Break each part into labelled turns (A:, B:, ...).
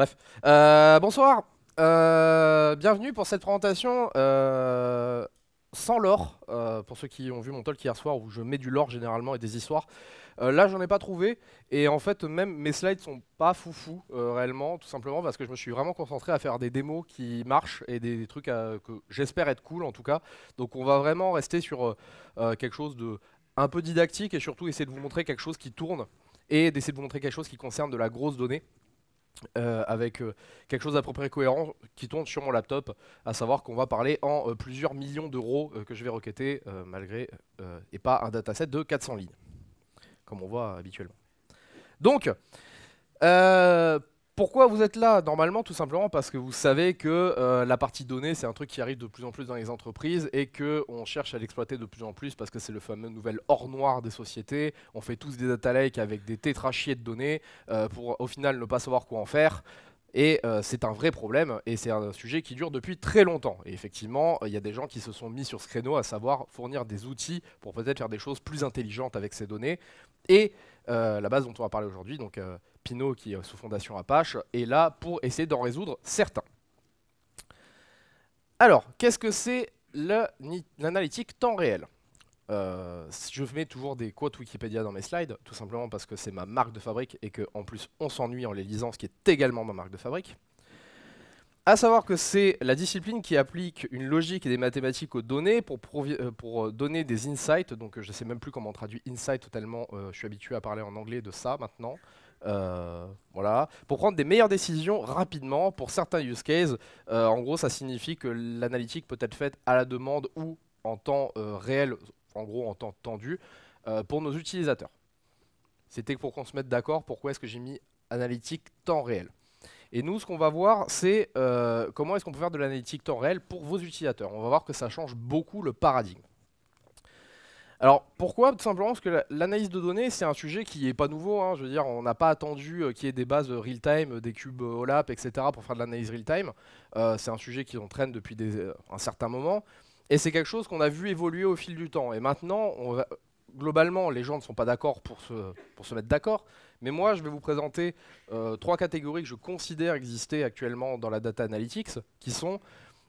A: Bref. Euh, bonsoir. Euh, bienvenue pour cette présentation euh, sans lore, pour ceux qui ont vu mon talk hier soir où je mets du lore généralement et des histoires. là là, j'en ai pas trouvé et en fait, même mes slides sont pas foufou réellement, tout simplement parce que je me suis vraiment concentré à faire des démos qui marchent et des, trucs que j'espère être cool en tout cas. Donc, on va vraiment rester sur quelque chose de un peu didactique et surtout essayer de vous montrer quelque chose qui tourne et d'essayer de vous montrer quelque chose qui concerne de la grosse donnée. Euh, avec euh, quelque chose d'à peu cohérent qui tourne sur mon laptop, à savoir qu'on va parler en euh, plusieurs millions d'euros que je vais requêter malgré et pas un dataset de 400 lignes, comme on voit habituellement. Donc, pourquoi vous êtes là Normalement, tout simplement parce que vous savez que euh, la partie donnée, c'est un truc qui arrive de plus en plus dans les entreprises et qu'on cherche à l'exploiter de plus en plus parce que c'est le fameux nouvel or noir des sociétés. On fait tous des data lakes avec des tétrachiers de données euh, pour au final ne pas savoir quoi en faire. Et euh, c'est un vrai problème, et c'est un sujet qui dure depuis très longtemps. Et effectivement, il y a des gens qui se sont mis sur ce créneau, à savoir fournir des outils pour peut-être faire des choses plus intelligentes avec ces données. Et la base dont on va parler aujourd'hui, donc Pinot qui est sous fondation Apache, est là pour essayer d'en résoudre certains. Alors, qu'est-ce que c'est l'analytique temps réel euh, je mets toujours des quotes Wikipédia dans mes slides, tout simplement parce que c'est ma marque de fabrique et qu'en plus on s'ennuie en les lisant, ce qui est également ma marque de fabrique. À savoir que c'est la discipline qui applique une logique et des mathématiques aux données pour, euh, euh, donner des insights. Donc je ne sais même plus comment on traduit insight totalement. je suis habitué à parler en anglais de ça maintenant. Euh, voilà, pour prendre des meilleures décisions rapidement pour certains use cases. Euh, en gros, ça signifie que l'analytique peut être faite à la demande ou en temps euh, réel, en gros en temps tendu, pour nos utilisateurs. C'était pour qu'on se mette d'accord pourquoi est-ce que j'ai mis analytique temps réel. Et nous, ce qu'on va voir, c'est comment est-ce qu'on peut faire de l'analytique temps réel pour vos utilisateurs. On va voir que ça change beaucoup le paradigme. Alors pourquoi Tout simplement parce que l'analyse de données, c'est un sujet qui n'est pas nouveau. Hein. Je veux dire, on n'a pas attendu euh, qu'il y ait des bases real-time, des cubes euh, OLAP, etc. pour faire de l'analyse real-time. Euh, c'est un sujet qui entraîne depuis un certain moment. Et c'est quelque chose qu'on a vu évoluer au fil du temps. Et maintenant, on globalement, les gens ne sont pas d'accord pour se, mettre d'accord. Mais moi, je vais vous présenter trois catégories que je considère exister actuellement dans la data analytics, qui sont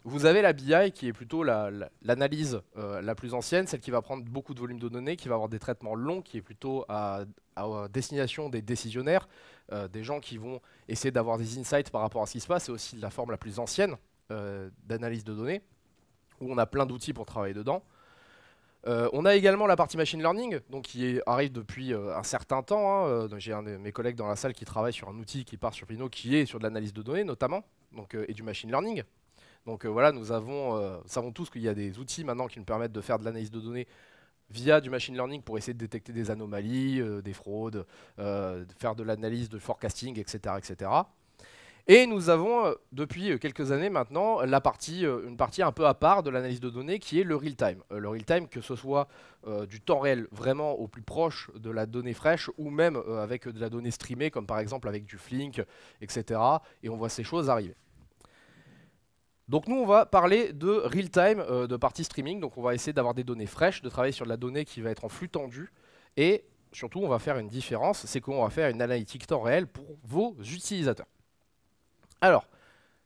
A: vous avez la BI qui est plutôt l'analyse euh, la, plus ancienne, celle qui va prendre beaucoup de volume de données, qui va avoir des traitements longs, qui est plutôt à, destination des décisionnaires, euh, des gens qui vont essayer d'avoir des insights par rapport à ce qui se passe. C'est aussi la forme la plus ancienne euh, d'analyse de données, où on a plein d'outils pour travailler dedans. on a également la partie machine learning, donc qui est, arrive depuis un certain temps. Hein, j'ai un de mes collègues dans la salle qui travaille sur un outil qui part sur Pino, qui est sur de l'analyse de données notamment, donc, et du machine learning. Donc euh, voilà, euh, nous savons tous qu'il y a des outils maintenant qui nous permettent de faire de l'analyse de données via du machine learning pour essayer de détecter des anomalies, euh, des fraudes, faire de l'analyse de forecasting, etc., etc. Et nous avons depuis quelques années maintenant la partie, une partie un peu à part de l'analyse de données qui est le real time. le real time, que ce soit du temps réel vraiment au plus proche de la donnée fraîche ou même avec de la donnée streamée, comme par exemple avec du Flink, etc. Et on voit ces choses arriver. Donc nous on va parler de real time, euh, de partie streaming, donc on va essayer d'avoir des données fraîches, de travailler sur de la donnée qui va être en flux tendu, et surtout on va faire une différence, c'est qu'on va faire une analytique temps réel pour vos utilisateurs. Alors,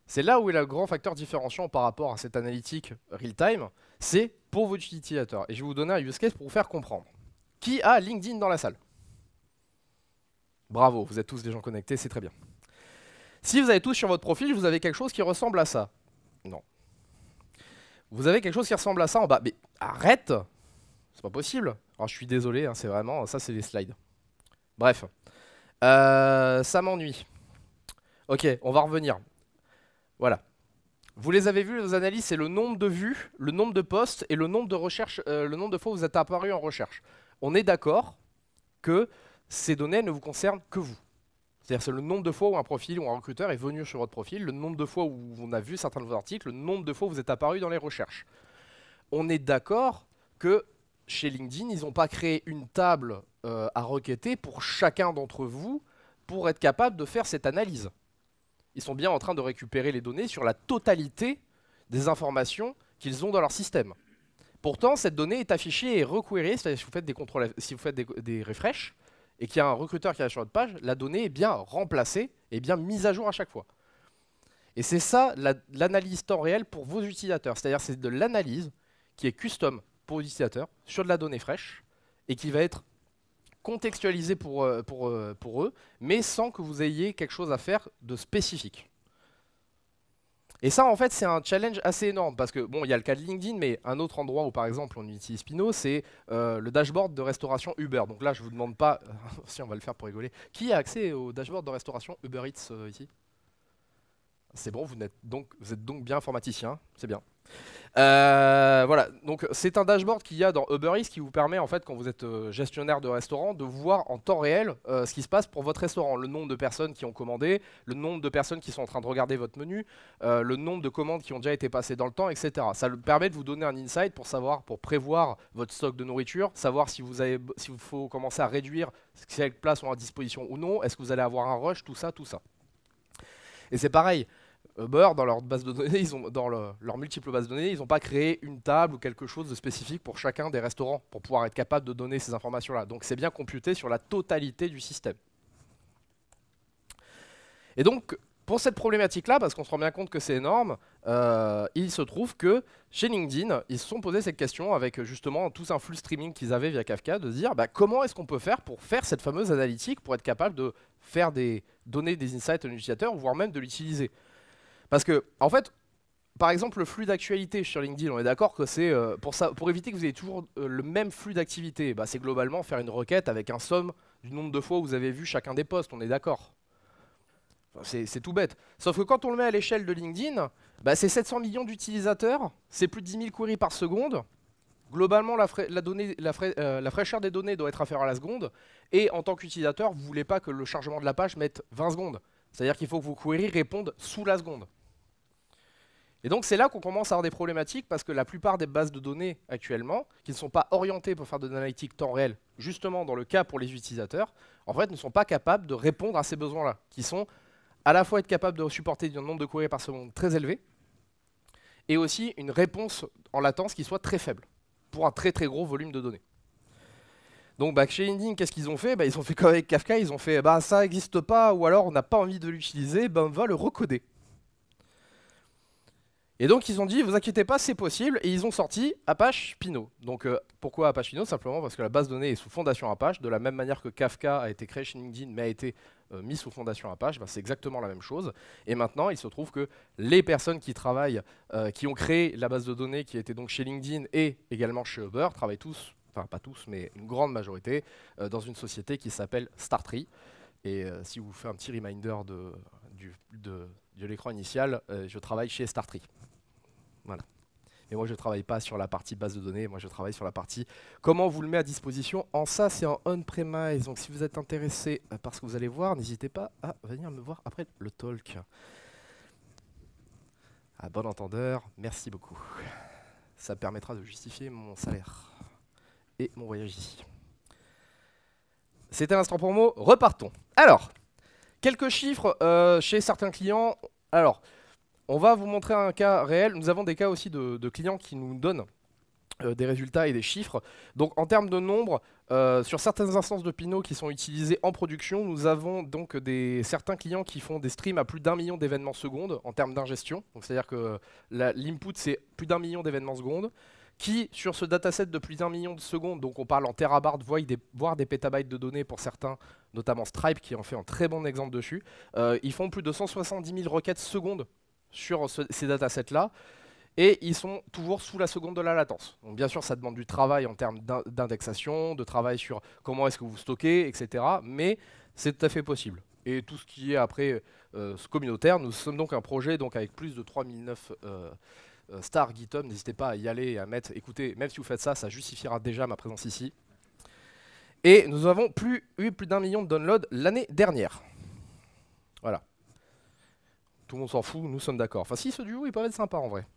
A: c'est là où est le grand facteur différenciant par rapport à cette analytique real time, c'est pour vos utilisateurs. Et je vais vous donner un use case pour vous faire comprendre. Qui a LinkedIn dans la salle Bravo, vous êtes tous des gens connectés, c'est très bien. Si vous avez tous sur votre profil, vous avez quelque chose qui ressemble à ça. Non. Vous avez quelque chose qui ressemble à ça en bas. Mais arrête C'est pas possible. Oh, je suis désolé, hein, c'est vraiment... Ça, c'est les slides. Bref. Euh, ça m'ennuie. Ok, on va revenir. Voilà. Vous les avez vus, les analyses, c'est le nombre de vues, le nombre de posts et le nombre de recherches, euh, le nombre de fois où vous êtes apparu en recherche. On est d'accord que ces données ne vous concernent que vous. C'est-à-dire le nombre de fois où un profil ou un recruteur est venu sur votre profil, le nombre de fois où on a vu certains de vos articles, le nombre de fois où vous êtes apparu dans les recherches. On est d'accord que chez LinkedIn, ils n'ont pas créé une table euh, à requêter pour chacun d'entre vous pour être capable de faire cette analyse. Ils sont bien en train de récupérer les données sur la totalité des informations qu'ils ont dans leur système. Pourtant, cette donnée est affichée et requérée, cest à si vous faites des, contrôles, si vous faites des, des et qu'il y a un recruteur qui est sur votre page, la donnée est bien remplacée et bien mise à jour à chaque fois. Et c'est ça l'analyse temps réel pour vos utilisateurs. C'est-à-dire c'est de l'analyse qui est custom pour vos utilisateurs sur de la donnée fraîche et qui va être contextualisée euh, euh, pour eux, mais sans que vous ayez quelque chose à faire de spécifique. Et ça, en fait, c'est un challenge assez énorme parce que, bon, il y a le cas de LinkedIn, mais un autre endroit où, par exemple, on utilise Spino, c'est euh, le dashboard de restauration Uber. Donc là, je vous demande pas, si on va le faire pour rigoler, qui a accès au dashboard de restauration Uber Eats euh, ici c'est bon, vous êtes, donc, bien informaticien, c'est bien. Euh, voilà, donc c'est un dashboard qu'il y a dans Uber Eats qui vous permet, en fait, quand vous êtes euh, gestionnaire de restaurant, de voir en temps réel euh, ce qui se passe pour votre restaurant. Le nombre de personnes qui ont commandé, le nombre de personnes qui sont en train de regarder votre menu, le nombre de commandes qui ont déjà été passées dans le temps, etc. Ça permet de vous donner un insight pour savoir, pour prévoir votre stock de nourriture, savoir si vous avez, si faut commencer à réduire si les places sont à disposition ou non, est-ce que vous allez avoir un rush, tout ça, tout ça. Et c'est pareil. Uber, euh, dans leur base de données, ils ont, dans leur multiple de données, ils n'ont pas créé une table ou quelque chose de spécifique pour chacun des restaurants, pour pouvoir être capable de donner ces informations-là. Donc c'est bien computé sur la totalité du système. Et donc, pour cette problématique-là, parce qu'on se rend bien compte que c'est énorme, euh, il se trouve que chez LinkedIn, ils se sont posé cette question avec justement tout un flux streaming qu'ils avaient via Kafka, de dire bah, comment est-ce qu'on peut faire pour faire cette fameuse analytique, pour être capable de faire des, donner des insights à l'utilisateur, voire même de l'utiliser. Parce que, en fait, par exemple, le flux d'actualité sur LinkedIn, on est d'accord que c'est euh, pour, éviter que vous ayez toujours euh, le même flux d'activité, bah, c'est globalement faire une requête avec un somme du nombre de fois où vous avez vu chacun des postes, on est d'accord. c'est tout bête. Sauf que quand on le met à l'échelle de LinkedIn, bah, c'est 700 millions d'utilisateurs, c'est plus de 10 000 queries par seconde. Globalement, euh, la, fraîcheur des données doit être à faire à la seconde. Et en tant qu'utilisateur, vous ne voulez pas que le chargement de la page mette 20 secondes. C'est-à-dire qu'il faut que vos queries répondent sous la seconde. Et donc c'est là qu'on commence à avoir des problématiques parce que la plupart des bases de données actuellement, qui ne sont pas orientées pour faire de l'analytique temps réel, justement dans le cas pour les utilisateurs, en fait ne sont pas capables de répondre à ces besoins-là, qui sont à la fois être capable de supporter un nombre de courriers par seconde très élevé, et aussi une réponse en latence qui soit très faible, pour un très très gros volume de données. Donc bah, chez qu'est-ce qu'ils ont fait bah, Ils ont fait comme avec Kafka, ils ont fait bah, ça n'existe pas, ou alors on n'a pas envie de l'utiliser, ben on va le recoder. Et donc ils ont dit, vous inquiétez pas, c'est possible, et ils ont sorti Apache Pinot. Donc euh, pourquoi Apache Pinot Simplement parce que la base de données est sous fondation Apache, de la même manière que Kafka a été créé chez LinkedIn mais a été euh, mis sous fondation Apache, ben, c'est exactement la même chose. Et maintenant, il se trouve que les personnes qui travaillent, euh, qui ont créé la base de données qui était donc chez LinkedIn et également chez Uber, travaillent tous, enfin pas tous, mais une grande majorité, dans une société qui s'appelle Startree. Et euh, si vous faites un petit reminder de, l'écran initial, euh, je travaille chez Startree. Voilà. Mais moi, je ne travaille pas sur la partie base de données, moi, je travaille sur la partie comment vous le met à disposition. En ça, c'est en on-premise. Donc, si vous êtes intéressé euh, par ce que vous allez voir, n'hésitez pas à venir me voir après le talk. À bon entendeur, merci beaucoup. Ça permettra de justifier mon salaire et mon voyage ici. C'était l'instant promo, repartons. Alors, quelques chiffres euh, chez certains clients. Alors, on va vous montrer un cas réel. Nous avons des cas aussi de, clients qui nous donnent euh, des résultats et des chiffres. Donc en termes de nombre, euh, sur certaines instances de Pinot qui sont utilisées en production, nous avons donc des, certains clients qui font des streams à plus d'un million d'événements secondes en termes d'ingestion. C'est-à-dire que l'input c'est plus d'un million d'événements secondes qui, sur ce dataset de plus d'un million de secondes, donc on parle en terabytes, voire des, voire des pétabytes de données pour certains, notamment Stripe qui en fait un très bon exemple dessus, euh, ils font plus de 170 000 requêtes secondes sur ces datasets-là, et ils sont toujours sous la seconde de la latence. Donc bien sûr, ça demande du travail en termes d'indexation, de travail sur comment est-ce que vous stockez, etc. Mais c'est tout à fait possible et tout ce qui est après euh, communautaire. Nous sommes donc un projet donc avec plus de 3009 euh, euh, star GitHub, n'hésitez pas à y aller et à mettre, écoutez, même si vous faites ça, ça justifiera déjà ma présence ici. Et nous avons plus, eu plus d'un million de downloads l'année dernière. Voilà. Tout le monde s'en fout, nous sommes d'accord. Enfin si, ce duo, il paraît être sympa en vrai.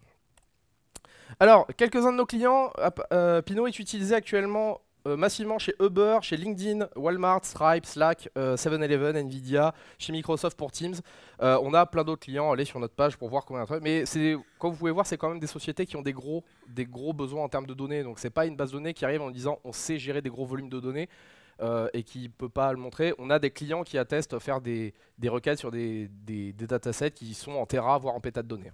A: Alors, quelques-uns de nos clients, euh, Pinot est utilisé actuellement euh, massivement chez Uber, chez LinkedIn, Walmart, Stripe, Slack, 7-Eleven, euh, Nvidia, chez Microsoft pour Teams. Euh, on a plein d'autres clients. Allez sur notre page pour voir combien de Mais comme vous pouvez voir, c'est quand même des sociétés qui ont des gros, des gros besoins en termes de données. Donc c'est pas une base de données qui arrive en disant on sait gérer des gros volumes de données. et qui ne peut pas le montrer. On a des clients qui attestent faire des, requêtes sur des, des, datasets qui sont en Tera, voire en péta de données.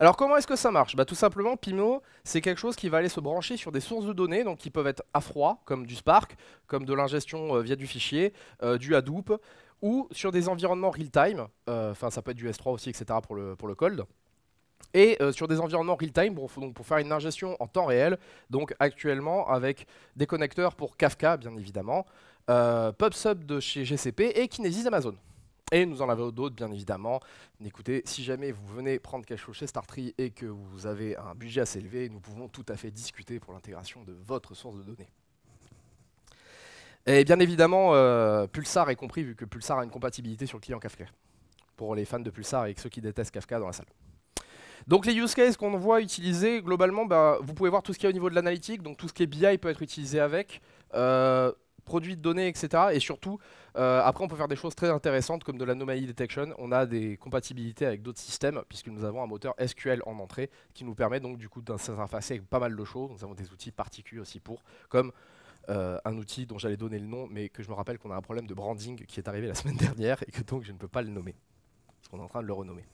A: Alors comment est-ce que ça marche bah, Tout simplement, Pimo, c'est quelque chose qui va aller se brancher sur des sources de données, donc qui peuvent être à froid, comme du Spark, comme de l'ingestion euh, via du fichier, euh, du Hadoop, ou sur des environnements real-time, euh, enfin ça peut être du S3 aussi, etc. pour le, pour le cold. Et sur des environnements real-time, pour, pour faire une ingestion en temps réel, donc actuellement avec des connecteurs pour Kafka, bien évidemment, PubSub de chez GCP et Kinesis Amazon. Et nous en avons d'autres, bien évidemment. Écoutez, si jamais vous venez prendre quelque chose chez Startree et que vous avez un budget assez élevé, nous pouvons tout à fait discuter pour l'intégration de votre source de données. Et bien évidemment, euh, Pulsar est compris, vu que Pulsar a une compatibilité sur le client Kafka, pour les fans de Pulsar et ceux qui détestent Kafka dans la salle. Donc les use cases qu'on voit utiliser, globalement, bah, vous pouvez voir tout ce qui est au niveau de l'analytique, donc tout ce qui est BI peut être utilisé avec. Euh, produits de données, etc. Et surtout, euh, après, on peut faire des choses très intéressantes comme de l'anomalie detection. On a des compatibilités avec d'autres systèmes, puisque nous avons un moteur SQL en entrée qui nous permet donc du coup d'interfacer avec pas mal de choses. Nous avons des outils particuliers aussi pour, comme euh, un outil dont j'allais donner le nom, mais que je me rappelle qu'on a un problème de branding qui est arrivé la semaine dernière et que donc je ne peux pas le nommer. Parce qu'on est en train de le renommer.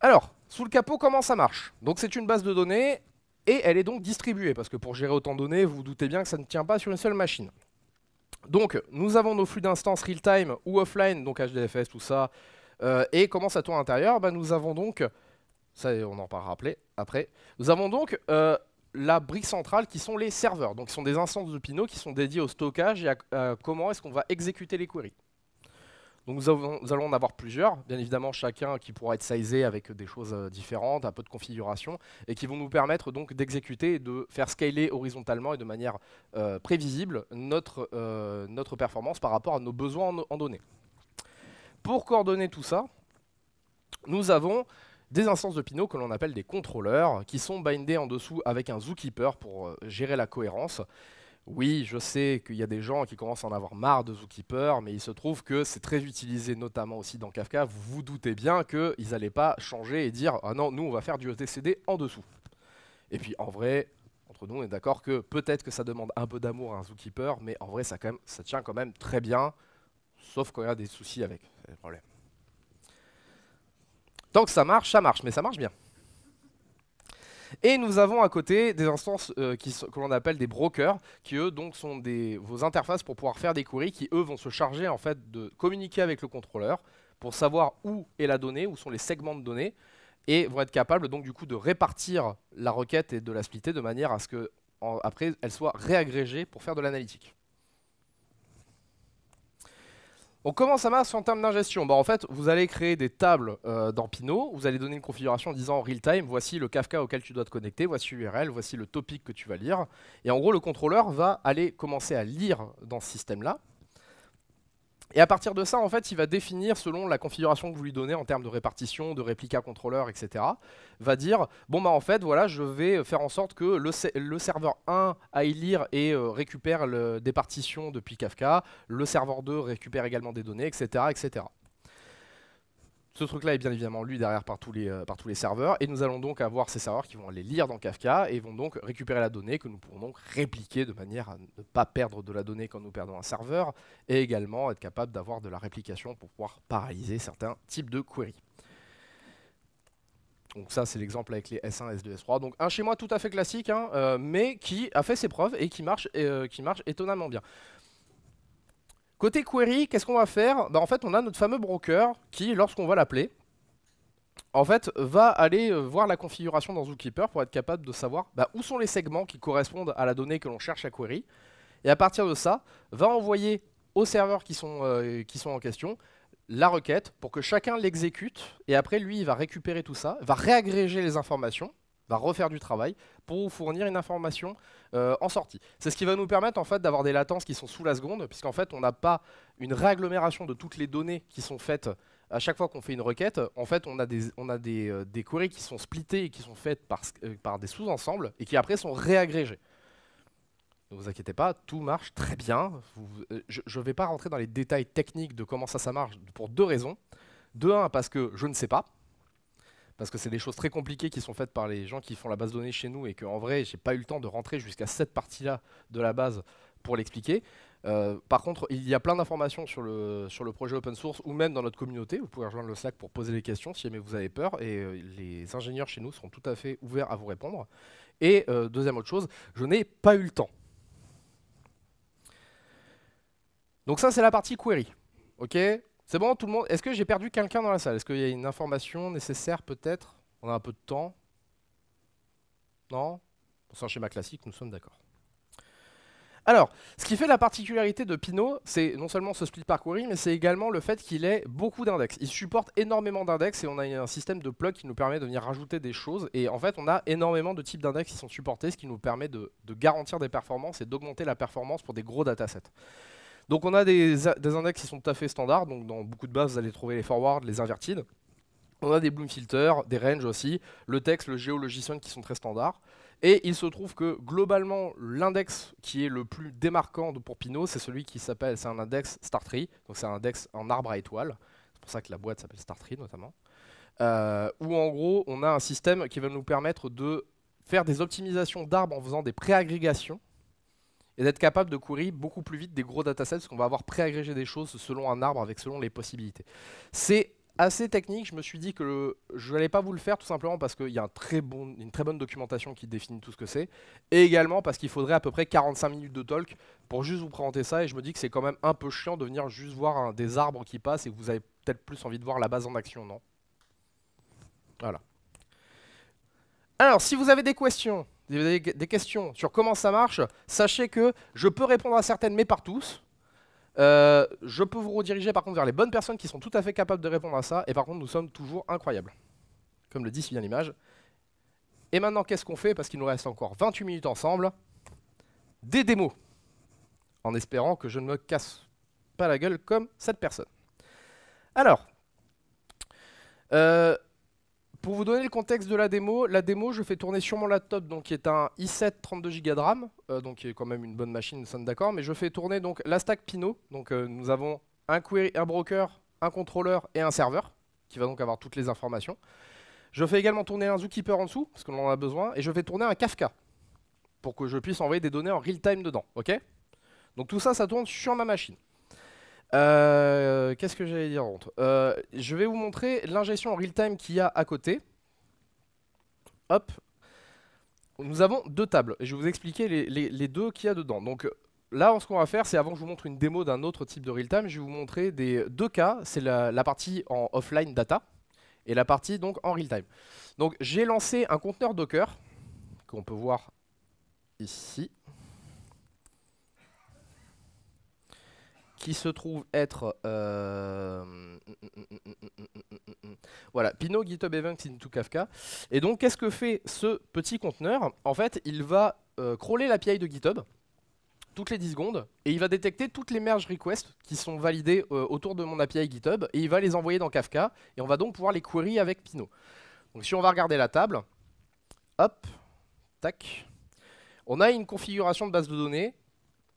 A: Alors, sous le capot, comment ça marche Donc c'est une base de données et elle est donc distribuée, parce que pour gérer autant de données, vous vous doutez bien que ça ne tient pas sur une seule machine. Donc, nous avons nos flux d'instances real-time ou offline, donc HDFS, tout ça, euh, et comment ça tourne à l'intérieur bah, Nous avons donc, ça on en parlera après, nous avons donc euh, la brique centrale qui sont les serveurs, donc qui sont des instances de Pinot qui sont dédiées au stockage et à comment est-ce qu'on va exécuter les queries. Donc nous, allons en avoir plusieurs, bien évidemment chacun qui pourra être sizé avec des choses euh, différentes, un peu de configuration, et qui vont nous permettre donc d'exécuter et de faire scaler horizontalement et de manière euh, prévisible notre, euh, notre performance par rapport à nos besoins en, données. Pour coordonner tout ça, nous avons des instances de Pinot que l'on appelle des contrôleurs, qui sont bindés en dessous avec un zookeeper pour gérer la cohérence, oui, je sais qu'il y a des gens qui commencent à en avoir marre de Zookeeper, mais il se trouve que c'est très utilisé, notamment aussi dans Kafka. Vous vous doutez bien qu'ils n'allaient pas changer et dire Ah non, nous, on va faire du etcd en dessous. Et puis, en vrai, entre nous, on est d'accord que peut-être que ça demande un peu d'amour à un Zookeeper, mais en vrai, ça, tient quand même très bien, sauf quand y a des soucis avec. Tant que ça marche, ça marche, mais ça marche bien. Et nous avons à côté des instances euh, que l'on appelle des brokers, qui eux donc sont vos interfaces pour pouvoir faire des queries, qui eux vont se charger en fait de communiquer avec le contrôleur pour savoir où est la donnée, où sont les segments de données, et vont être capables donc du coup de répartir la requête et de la splitter de manière à ce que après elle soit réagrégée pour faire de l'analytique. On comment ça marche en termes d'ingestion bah, En fait, vous allez créer des tables euh, dans Pinot, vous allez donner une configuration en disant real-time, voici le Kafka auquel tu dois te connecter, voici l'URL, voici le topic que tu vas lire. Et en gros, le contrôleur va aller commencer à lire dans ce système-là, et à partir de ça, en fait, il va définir selon la configuration que vous lui donnez en termes de répartition, de réplica contrôleur, etc. Va dire bon bah en fait voilà, je vais faire en sorte que le, serveur 1 aille lire et euh, récupère des partitions depuis Kafka, le serveur 2 récupère également des données, etc., etc. Ce truc-là est bien évidemment lu derrière euh, par tous, les, serveurs, et nous allons donc avoir ces serveurs qui vont aller lire dans Kafka et vont donc récupérer la donnée que nous pourrons donc répliquer de manière à ne pas perdre de la donnée quand nous perdons un serveur, et également être capable d'avoir de la réplication pour pouvoir paralyser certains types de queries. Donc ça, c'est l'exemple avec les S1, S2, S3. Donc un schéma tout à fait classique, hein, euh, mais qui a fait ses preuves et qui marche euh, étonnamment bien. Côté query, qu'est-ce qu'on va faire bah, En fait, on a notre fameux broker qui, lorsqu'on va l'appeler, en fait, va aller euh, voir la configuration dans Zookeeper pour être capable de savoir bah, où sont les segments qui correspondent à la donnée que l'on cherche à query. Et à partir de ça, va envoyer aux serveurs qui sont, euh, qui sont en question la requête pour que chacun l'exécute. Et après, lui, il va récupérer tout ça, va réagréger les informations va refaire du travail pour vous fournir une information euh, en sortie. C'est ce qui va nous permettre en fait d'avoir des latences qui sont sous la seconde, puisqu'en fait on n'a pas une réagglomération de toutes les données qui sont faites à chaque fois qu'on fait une requête. En fait, on a des, on a des, euh, queries qui sont splittées et qui sont faites par, euh, par des sous-ensembles et qui après sont réagrégées. Ne vous inquiétez pas, tout marche très bien. je ne vais pas rentrer dans les détails techniques de comment ça, ça marche pour deux raisons. De un, parce que je ne sais pas parce que c'est des choses très compliquées qui sont faites par les gens qui font la base de données chez nous et qu'en vrai, j'ai pas eu le temps de rentrer jusqu'à cette partie-là de la base pour l'expliquer. Euh, par contre, il y a plein d'informations sur le, sur le projet open source ou même dans notre communauté. Vous pouvez rejoindre le Slack pour poser des questions si jamais vous avez peur et euh, les ingénieurs chez nous seront tout à fait ouverts à vous répondre. Et euh, deuxième autre chose, je n'ai pas eu le temps. Donc ça, c'est la partie query. Ok c'est bon, tout le monde Est-ce que j'ai perdu quelqu'un dans la salle Est-ce qu'il y a une information nécessaire peut-être On a un peu de temps Non C'est un schéma classique, nous sommes d'accord. Alors, ce qui fait la particularité de Pinot, c'est non seulement ce split par query, mais c'est également le fait qu'il ait beaucoup d'index. Il supporte énormément d'index et on a un système de plug qui nous permet de venir rajouter des choses. Et en fait, on a énormément de types d'index qui sont supportés, ce qui nous permet de, de garantir des performances et d'augmenter la performance pour des gros datasets. Donc on a des, index qui sont tout à fait standards, donc dans beaucoup de bases vous allez trouver les forward, les invertides. On a des bloom filters, des ranges aussi, le texte, le géologicien qui sont très standards. Et il se trouve que globalement, l'index qui est le plus démarquant pour Pinot, c'est celui qui s'appelle, c'est un index Star Tree, donc c'est un index en arbre à étoiles. C'est pour ça que la boîte s'appelle Star Tree notamment. Euh, où en gros, on a un système qui va nous permettre de faire des optimisations d'arbres en faisant des pré-agrégations et d'être capable de courir beaucoup plus vite des gros datasets parce qu'on va avoir préagrégé des choses selon un arbre avec selon les possibilités. C'est assez technique, je me suis dit que je n'allais pas vous le faire tout simplement parce qu'il y a une très bonne documentation qui définit tout ce que c'est, et également parce qu'il faudrait à peu près 45 minutes de talk pour juste vous présenter ça, et je me dis que c'est quand même un peu chiant de venir juste voir des arbres qui passent et que vous avez peut-être plus envie de voir la base en action, non Voilà. Alors, si vous avez des questions, des, questions sur comment ça marche, sachez que je peux répondre à certaines, mais par tous. Euh, je peux vous rediriger par contre vers les bonnes personnes qui sont tout à fait capables de répondre à ça. Et par contre, nous sommes toujours incroyables. Comme le dit si bien l'image. Et maintenant, qu'est-ce qu'on fait Parce qu'il nous reste encore 28 minutes ensemble. Des démos. En espérant que je ne me casse pas la gueule comme cette personne. Alors, euh, pour vous donner le contexte de la démo, la démo, je fais tourner sur mon laptop, donc qui est un i7 32 Go de RAM, euh, donc qui est quand même une bonne machine, nous d'accord, mais je fais tourner donc la stack Pinot. Donc euh, nous avons un, query, un broker, un contrôleur et un serveur, qui va donc avoir toutes les informations. Je fais également tourner un Zookeeper en dessous, parce qu'on en a besoin, et je fais tourner un Kafka, pour que je puisse envoyer des données en real-time dedans, ok Donc tout ça, ça tourne sur ma machine. Euh, qu'est-ce que j'allais dire entre euh, Je vais vous montrer l'ingestion en real-time qu'il y a à côté. Hop. Nous avons deux tables. Et je vais vous expliquer les, deux qu'il y a dedans. Donc là, ce qu'on va faire, c'est avant que je vous montre une démo d'un autre type de real-time, je vais vous montrer des deux cas. C'est la, la, partie en offline data et la partie donc en real-time. Donc j'ai lancé un conteneur Docker qu'on peut voir ici. qui se trouve être. Euh, voilà, Pinot, GitHub Events into Kafka. Et donc, qu'est-ce que fait ce petit conteneur En fait, il va euh, crawler l'API de GitHub toutes les 10 secondes et il va détecter toutes les merge requests qui sont validées euh, autour de mon API GitHub et il va les envoyer dans Kafka et on va donc pouvoir les query avec Pino. Donc, si on va regarder la table, hop, tac, on a une configuration de base de données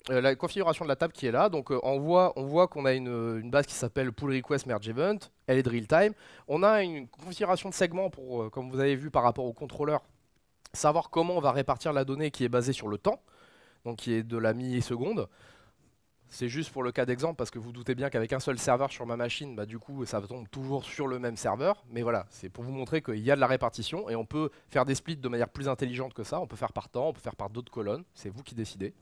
A: euh, la configuration de la table qui est là. Donc euh, on voit qu'on a euh, une, base qui s'appelle pull request merge event, elle est de real time. On a une configuration de segment pour comme vous avez vu par rapport au contrôleur savoir comment on va répartir la donnée qui est basée sur le temps, donc qui est de la milliseconde. C'est juste pour le cas d'exemple parce que vous doutez bien qu'avec un seul serveur sur ma machine, bah, du coup ça tombe toujours sur le même serveur. Mais voilà, c'est pour vous montrer qu'il y a de la répartition et on peut faire des splits de manière plus intelligente que ça. On peut faire par temps, on peut faire par d'autres colonnes. C'est vous qui décidez.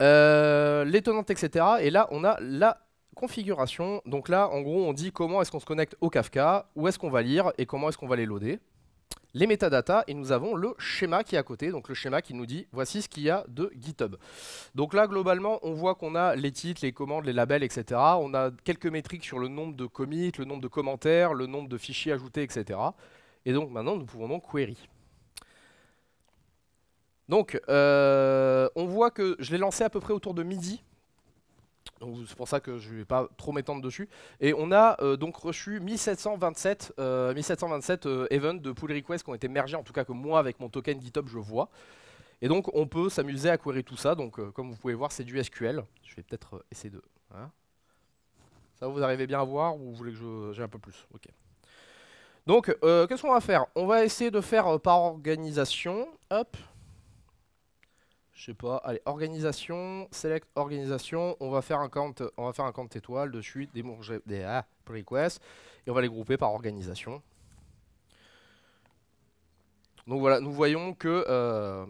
A: Les euh, l'étonnante, etc. Et là, on a la configuration. Donc là, en gros, on dit comment est-ce qu'on se connecte au Kafka, où est-ce qu'on va lire et comment est-ce qu'on va les loader. Les métadatas, et nous avons le schéma qui est à côté, donc le schéma qui nous dit voici ce qu'il y a de GitHub. Donc là, globalement, on voit qu'on a les titres, les commandes, les labels, etc. On a quelques métriques sur le nombre de commits, le nombre de commentaires, le nombre de fichiers ajoutés, etc. Et donc maintenant, nous pouvons donc query. Donc, euh, on voit que je l'ai lancé à peu près autour de midi. C'est pour ça que je ne vais pas trop m'étendre dessus. Et on a euh, donc reçu 1727, 1727 euh, events de pull requests qui ont été mergés, en tout cas que moi, avec mon token GitHub, je vois. Et donc, on peut s'amuser à query tout ça. Donc, comme vous pouvez voir, c'est du SQL. Je vais peut-être essayer de... Hein. ça, vous arrivez bien à voir ou vous voulez que j'ai un peu plus Ok. Donc, qu'est-ce qu'on va faire On va essayer de faire par organisation. Hop, je sais pas. Allez, organisation, select organisation. On va faire un compte, on va faire un compte étoile dessus, des, des ah, requests, et on va les grouper par organisation. Donc voilà, nous voyons que euh,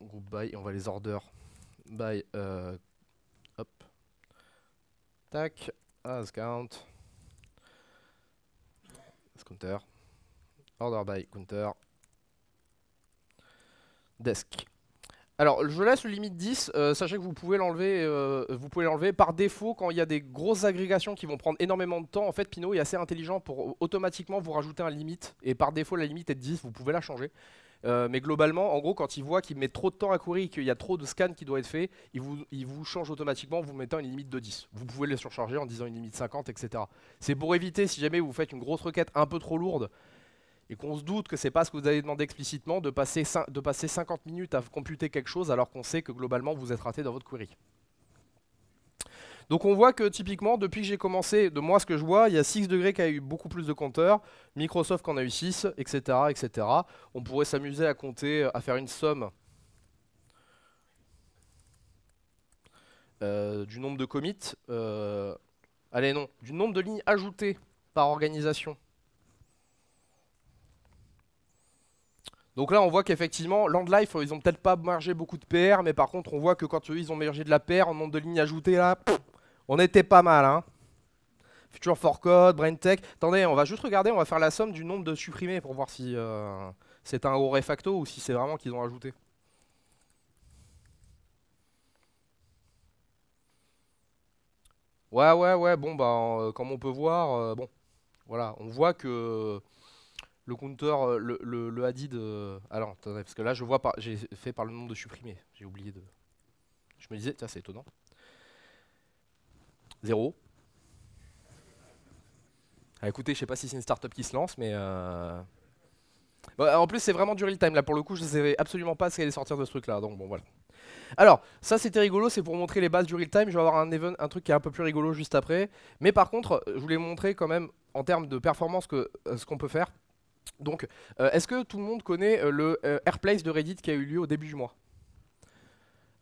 A: groupe by, on va les order by euh, hop, tac, as count, counter, order by counter, desk. Alors, je laisse le limite 10. Euh, sachez que vous pouvez l'enlever, euh, vous pouvez l'enlever par défaut quand il y a des grosses agrégations qui vont prendre énormément de temps. En fait, Pinot est assez intelligent pour automatiquement vous rajouter un limite. Et par défaut, la limite est de 10. Vous pouvez la changer. Euh, mais globalement, en gros, quand il voit qu'il met trop de temps à courir et qu'il y a trop de scans qui doivent être faits, il vous, change automatiquement en vous mettant une limite de 10. Vous pouvez les surcharger en disant une limite 50, etc. C'est pour éviter, si jamais vous faites une grosse requête un peu trop lourde, et qu'on se doute que c'est pas ce que vous allez demander explicitement de passer, de passer 50 minutes à computer quelque chose alors qu'on sait que globalement vous êtes raté dans votre query. Donc on voit que typiquement, depuis que j'ai commencé, de moi ce que je vois, il y a 6 degrés qui a eu beaucoup plus de compteurs, Microsoft qui en a eu 6, etc. etc. On pourrait s'amuser à compter, à faire une somme euh, du nombre de commits, euh, allez non, du nombre de lignes ajoutées par organisation Donc là, on voit qu'effectivement, Landlife, euh, ils ont peut-être pas margé beaucoup de PR, mais par contre, on voit que quand euh, ils ont mergé de la PR en nombre de lignes ajoutées, là, on était pas mal. Hein. Future for Code, tech. Attendez, on va juste regarder, on va faire la somme du nombre de supprimés pour voir si euh, c'est un haut facto ou si c'est vraiment qu'ils ont ajouté. Ouais, ouais, ouais, bon, bah, comme on peut voir, bon, voilà, on voit que le compteur, euh, le, le, le Hadid. Euh, attendez, parce que là, je vois par... j'ai fait par le nombre de supprimés. J'ai oublié de. Je me disais, ça c'est étonnant. Zéro. Ah, écoutez, je sais pas si c'est une startup qui se lance, mais. Euh, bah, en plus, c'est vraiment du real time. Là, pour le coup, je ne savais absolument pas ce qu'elle allait sortir de ce truc-là. Donc, bon, voilà. Alors, ça c'était rigolo, c'est pour montrer les bases du real time. Je vais avoir un, event, un truc qui est un peu plus rigolo juste après. Mais par contre, je voulais montrer quand même en termes de performance ce qu'on peut faire. Donc, euh, est-ce que tout le monde connaît euh, le euh, Airplace de Reddit qui a eu lieu au début du mois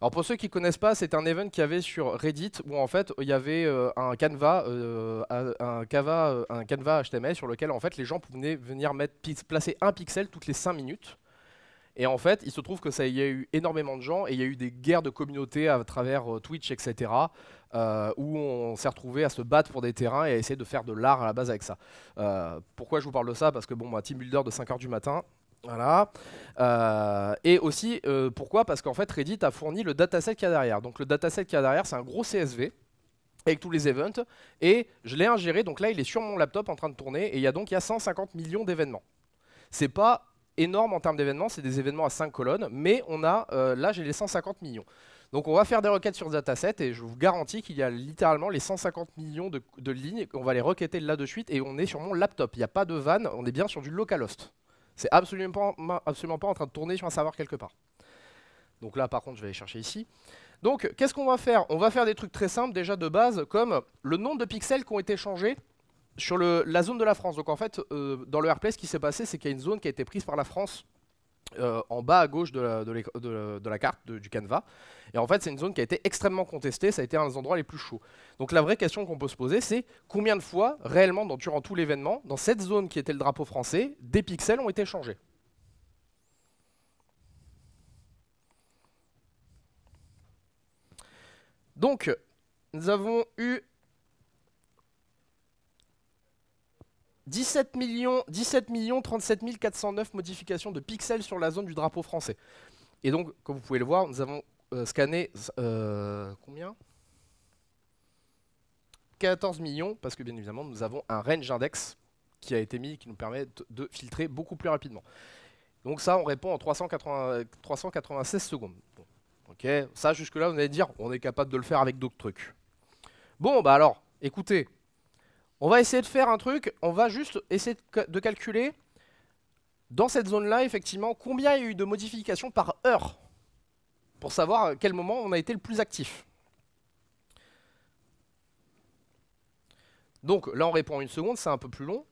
A: alors pour ceux qui ne connaissent pas, c'est un event qu'il y avait sur Reddit où en fait il y avait un Canva, un HTML sur lequel en fait les gens pouvaient venir mettre, placer un pixel toutes les 5 minutes. Et en fait, il se trouve que ça y a eu énormément de gens et il y a eu des guerres de communautés à travers euh, Twitch, etc. Euh, où on s'est retrouvé à se battre pour des terrains et à essayer de faire de l'art à la base avec ça. Euh, pourquoi je vous parle de ça Parce que bon, moi, team builder de 5h du matin, voilà. et aussi, pourquoi Parce qu'en fait, Reddit a fourni le dataset qu'il y a derrière. Donc le dataset qu'il y a derrière, c'est un gros CSV avec tous les events. Et je l'ai ingéré, donc là, il est sur mon laptop en train de tourner. Et il y a donc il y a 150 millions d'événements. C'est pas énorme en termes d'événements, c'est des événements à 5 colonnes, mais on a, euh, là j'ai les 150 millions. Donc on va faire des requêtes sur dataset et je vous garantis qu'il y a littéralement les 150 millions de, lignes, on va les requêter là de suite et on est sur mon laptop, il n'y a pas de van, on est bien sur du localhost. C'est absolument pas, absolument pas en train de tourner sur un serveur quelque part. Donc là par contre je vais aller chercher ici. Donc qu'est-ce qu'on va faire On va faire des trucs très simples déjà de base comme le nombre de pixels qui ont été changés sur la zone de la France, donc en fait, euh, dans le Airplay, ce qui s'est passé, c'est qu'il y a une zone qui a été prise par la France euh, en bas à gauche de la, de carte du canevas. Et en fait, c'est une zone qui a été extrêmement contestée, ça a été un des endroits les plus chauds. Donc la vraie question qu'on peut se poser, c'est combien de fois, réellement, dans, durant tout l'événement, dans cette zone qui était le drapeau français, des pixels ont été changés Donc, nous avons eu 17 millions, 17 millions 37 409 modifications de pixels sur la zone du drapeau français. Et donc, comme vous pouvez le voir, nous avons euh, scanné euh, combien 14 millions, parce que bien évidemment, nous avons un range index qui a été mis, qui nous permet de filtrer beaucoup plus rapidement. Donc ça, on répond en 396 secondes. Ok, ça jusque-là, vous allez dire, on est capable de le faire avec d'autres trucs. Bon, bah alors, écoutez, on va essayer de faire un truc, on va juste essayer de calculer dans cette zone-là, effectivement, combien il y a eu de modifications par heure pour savoir à quel moment on a été le plus actif. Donc là, on répond en une seconde, c'est un peu plus long.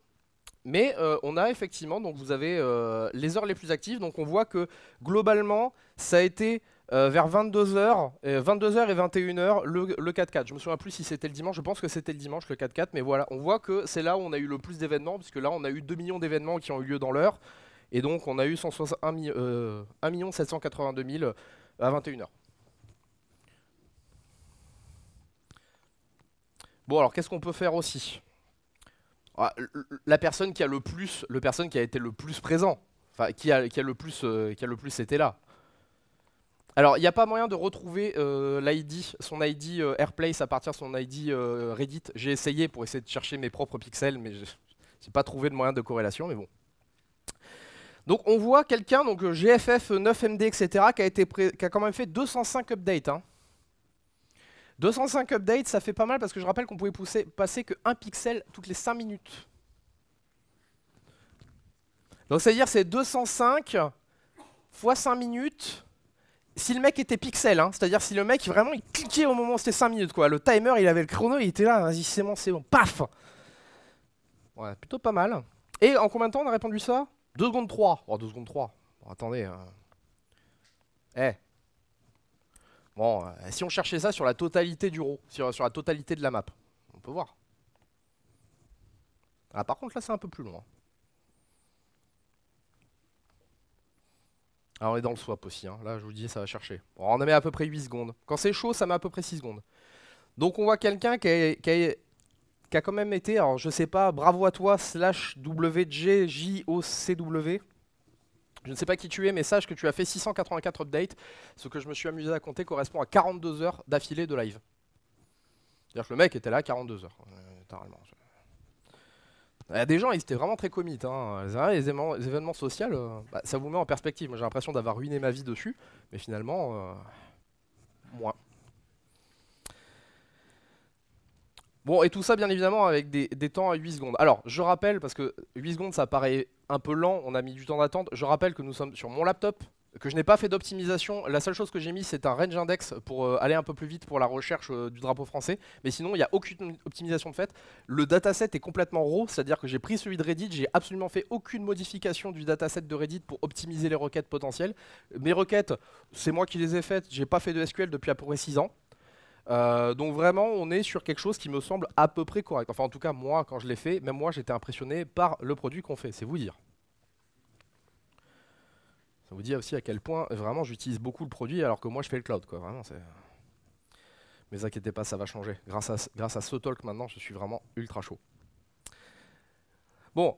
A: Mais euh, on a effectivement, donc vous avez euh, les heures les plus actives. Donc on voit que globalement, ça a été euh, vers 22h, euh, 22h et 21h, le, 4x4. Je me souviens plus si c'était le dimanche, je pense que c'était le dimanche le 4 4 mais voilà, on voit que c'est là où on a eu le plus d'événements, puisque là on a eu 2 millions d'événements qui ont eu lieu dans l'heure, et donc on a eu 161 euh, à 21h. Bon alors qu'est-ce qu'on peut faire aussi ah, La personne qui a le plus, le personne qui a été le plus présent, qui a, qui a le plus, qui a le plus été là, alors, il n'y a pas moyen de retrouver euh, l'ID, son ID euh, Airplace à partir de son ID euh, Reddit. J'ai essayé pour essayer de chercher mes propres pixels, mais je n'ai pas trouvé de moyen de corrélation, mais bon. Donc, on voit quelqu'un, donc GFF 9MD, etc., qui a, quand même fait 205 updates. 205 hein. updates, ça fait pas mal, parce que je rappelle qu'on pouvait pousser, passer que pixel toutes les 5 minutes. Donc, c'est-à-dire c'est 205 fois 5 minutes si le mec était pixel, hein, c'est-à-dire si le mec vraiment il cliquait au moment où c'était 5 minutes quoi, le timer il avait le chrono, il était là, vas-y c'est bon, c'est bon, paf Ouais, plutôt pas mal. Et en combien de temps on a répondu ça 2 secondes 3. Oh, 2 secondes 3. attendez. Hein. Eh. Bon, euh, si on cherchait ça sur la totalité du ro, sur, la totalité de la map, on peut voir. Ah, par contre là c'est un peu plus long. Alors, ah, on est dans le swap aussi. Hein. Là, je vous dis, ça va chercher. on en met à peu près 8 secondes. Quand c'est chaud, ça met à peu près 6 secondes. Donc, on voit quelqu'un qui a, qui, quand même été, alors je sais pas, bravo à toi, slash WGJOCW. Je ne sais pas qui tu es, mais sache que tu as fait 684 updates. Ce que je me suis amusé à compter correspond à 42 heures d'affilée de live. C'est-à-dire que le mec était là 42 heures. Euh, il y a des gens, ils étaient vraiment très comiques Hein. Les, événements, les, sociaux, euh, bah, ça vous met en perspective. Moi, j'ai l'impression d'avoir ruiné ma vie dessus, mais finalement, moi euh, moins. Bon, et tout ça, bien évidemment, avec des, des, temps à 8 secondes. Alors, je rappelle, parce que 8 secondes, ça paraît un peu lent, on a mis du temps d'attente. Je rappelle que nous sommes sur mon laptop, que je n'ai pas fait d'optimisation. La seule chose que j'ai mis, c'est un range index pour euh, aller un peu plus vite pour la recherche euh, du drapeau français. Mais sinon, il n'y a aucune optimisation de Le dataset est complètement raw, c'est-à-dire que j'ai pris celui de Reddit, j'ai absolument fait aucune modification du dataset de Reddit pour optimiser les requêtes potentielles. Mes requêtes, c'est moi qui les ai faites, j'ai pas fait de SQL depuis à peu près 6 ans. Euh, donc vraiment, on est sur quelque chose qui me semble à peu près correct. Enfin, en tout cas, moi, quand je l'ai fait, même moi, j'étais impressionné par le produit qu'on fait, c'est vous dire vous dit aussi à quel point vraiment j'utilise beaucoup le produit alors que moi je fais le cloud. Quoi. Vraiment, Mais inquiétez pas, ça va changer. Grâce à, grâce à ce talk maintenant, je suis vraiment ultra chaud. Bon,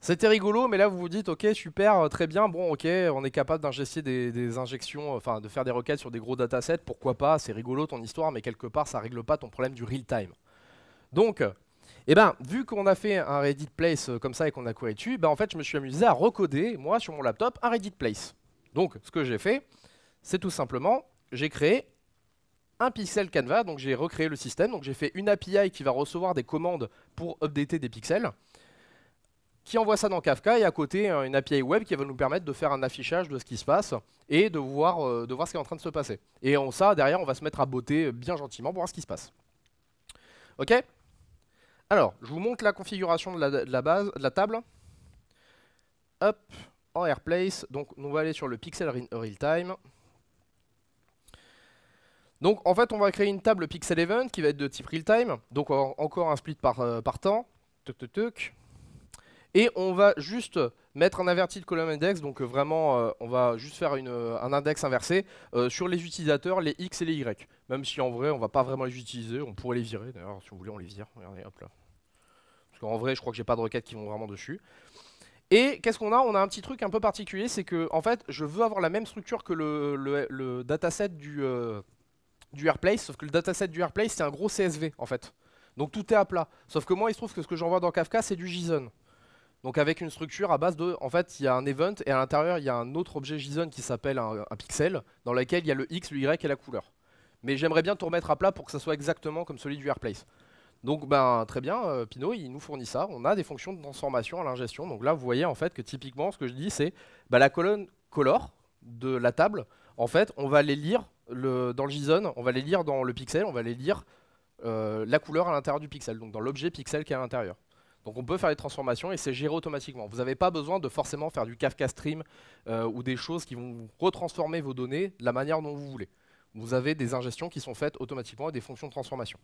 A: c'était rigolo, mais là vous vous dites, ok, super, euh, très bien, bon, ok, on est capable d'ingester des, injections, euh, enfin de faire des requêtes sur des gros datasets, pourquoi pas, c'est rigolo ton histoire, mais quelque part ça règle pas ton problème du real time. Donc, et eh ben, vu qu'on a fait un Reddit Place euh, comme ça et qu'on a couru dessus, ben, en fait, je me suis amusé à recoder, moi, sur mon laptop, un Reddit Place. Donc, ce que j'ai fait, c'est tout simplement, j'ai créé un pixel Canva, donc j'ai recréé le système, donc j'ai fait une API qui va recevoir des commandes pour updater des pixels, qui envoie ça dans Kafka, et à côté, une API web qui va nous permettre de faire un affichage de ce qui se passe, et de voir, euh, de voir ce qui est en train de se passer. Et on, ça, derrière, on va se mettre à botter euh, bien gentiment pour voir ce qui se passe. Ok alors, je vous montre la configuration de la, base, de la table. Hop, en AirPlace. Donc, on va aller sur le pixel real-time. Donc, en fait, on va créer une table pixel event qui va être de type real-time. Donc, encore un split par, euh, temps. Et on va juste mettre un averti de column index. Donc, euh, vraiment, euh, on va juste faire un index inversé sur les utilisateurs, les X et les Y. Même si, en vrai, on va pas vraiment les utiliser. On pourrait les virer. D'ailleurs, si on voulait, on les vire. Regardez, hop là. En vrai, je crois que j'ai pas de requêtes qui vont vraiment dessus. Et qu'est-ce qu'on a On a un petit truc un peu particulier, c'est que en fait, je veux avoir la même structure que le, dataset du, euh, Airplace, sauf que le dataset du Airplace, c'est un gros CSV en fait. Donc tout est à plat. Sauf que moi, il se trouve que ce que j'envoie dans Kafka, c'est du JSON. Donc avec une structure à base de, en fait, il y a un event et à l'intérieur, il y a un autre objet JSON qui s'appelle un, un, pixel, dans lequel il y a le X, le Y et la couleur. Mais j'aimerais bien tout remettre à plat pour que ça soit exactement comme celui du Airplace. Donc ben, très bien, euh, Pinot, il nous fournit ça. On a des fonctions de transformation à l'ingestion. Donc là, vous voyez en fait que typiquement, ce que je dis, c'est ben, la colonne color de la table. En fait, on va les lire dans le JSON, on va les lire dans le pixel, on va les lire euh, la couleur à l'intérieur du pixel, donc dans l'objet pixel qui est à l'intérieur. Donc on peut faire des transformations et c'est géré automatiquement. Vous n'avez pas besoin de forcément faire du Kafka Stream euh, ou des choses qui vont retransformer vos données de la manière dont vous voulez. Vous avez des ingestions qui sont faites automatiquement et des fonctions de transformation.